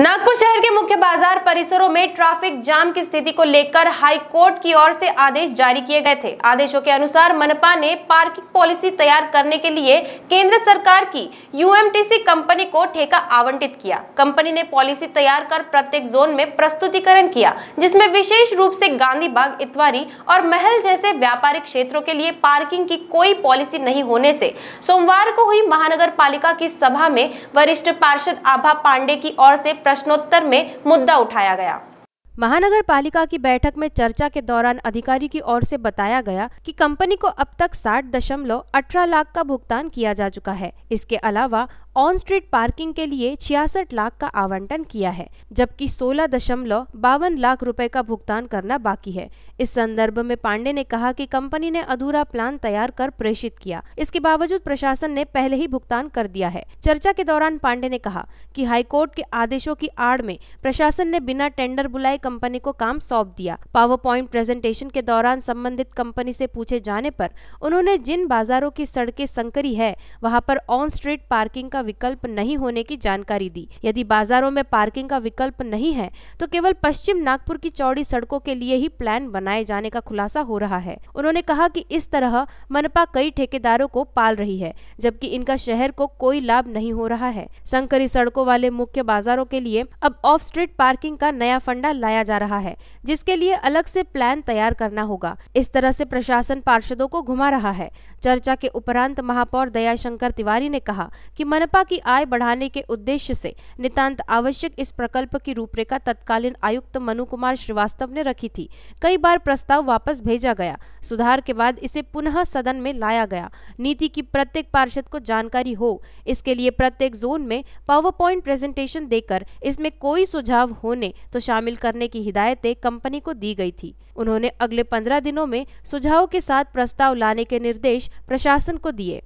नागपुर शहर के मुख्य बाजार परिसरों में ट्रैफिक जाम की स्थिति को लेकर हाई कोर्ट की ओर से आदेश जारी किए गए थे आदेशों के अनुसार मनपा ने पार्किंग पॉलिसी तैयार करने के लिए केंद्र सरकार की यूएमटीसी कंपनी को ठेका आवंटित किया कंपनी ने पॉलिसी तैयार कर प्रत्येक जोन में प्रस्तुतिकरण किया जिसमे विशेष रूप से गांधी बाग इतवारी और महल जैसे व्यापारिक क्षेत्रों के लिए पार्किंग की कोई पॉलिसी नहीं होने से सोमवार को हुई महानगर पालिका की सभा में वरिष्ठ पार्षद आभा पांडे की ओर से प्रश्नोत्तर में मुद्दा उठाया गया महानगर पालिका की बैठक में चर्चा के दौरान अधिकारी की ओर से बताया गया कि कंपनी को अब तक साठ दशमलव अठारह लाख का भुगतान किया जा चुका है इसके अलावा ऑन स्ट्रीट पार्किंग के लिए छियासठ लाख का आवंटन किया है जबकि सोलह दशमलव बावन लाख रुपए का भुगतान करना बाकी है इस संदर्भ में पांडे ने कहा कि कंपनी ने अधूरा प्लान तैयार कर प्रेषित किया इसके बावजूद प्रशासन ने पहले ही भुगतान कर दिया है चर्चा के दौरान पांडे ने कहा कि हाईकोर्ट के आदेशों की आड़ में प्रशासन ने बिना टेंडर बुलाए कंपनी को काम सौंप दिया पावर पॉइंट प्रेजेंटेशन के दौरान संबंधित कंपनी से पूछे जाने पर उन्होंने जिन बाजारों की सड़कें संकरी है वहां पर ऑन स्ट्रीट पार्किंग का विकल्प नहीं होने की जानकारी दी यदि बाजारों में पार्किंग का विकल्प नहीं है तो केवल पश्चिम नागपुर की चौड़ी सड़कों के लिए ही प्लान बनाए जाने का खुलासा हो रहा है उन्होंने कहा कि इस तरह मनपा कई ठेकेदारों को पाल रही है जबकि इनका शहर को कोई लाभ नहीं हो रहा है संकरी सड़कों वाले मुख्य बाजारों के लिए अब ऑफ स्ट्रीट पार्किंग का नया फंडा लाया जा रहा है जिसके लिए अलग से प्लान तैयार करना होगा इस तरह से प्रशासन पार्षदों को घुमा रहा है चर्चा के उपरांत महापौर दयाशंकर तिवारी ने कहा कि मनपा भाजपा की आय बढ़ाने के उद्देश्य से नितांत आवश्यक इस प्रकल्प की रूपरेखा तत्कालीन आयुक्त मनु कुमार श्रीवास्तव ने रखी थी कई बार प्रस्ताव वापस भेजा गया सुधार के बाद इसे पुनः सदन में लाया गया नीति की प्रत्येक पार्षद को जानकारी हो इसके लिए प्रत्येक जोन में पावर पॉइंट प्रेजेंटेशन देकर इसमें कोई सुझाव होने तो शामिल करने की हिदायतें कंपनी को दी गई थी उन्होंने अगले पंद्रह दिनों में सुझाव के साथ प्रस्ताव लाने के निर्देश प्रशासन को दिए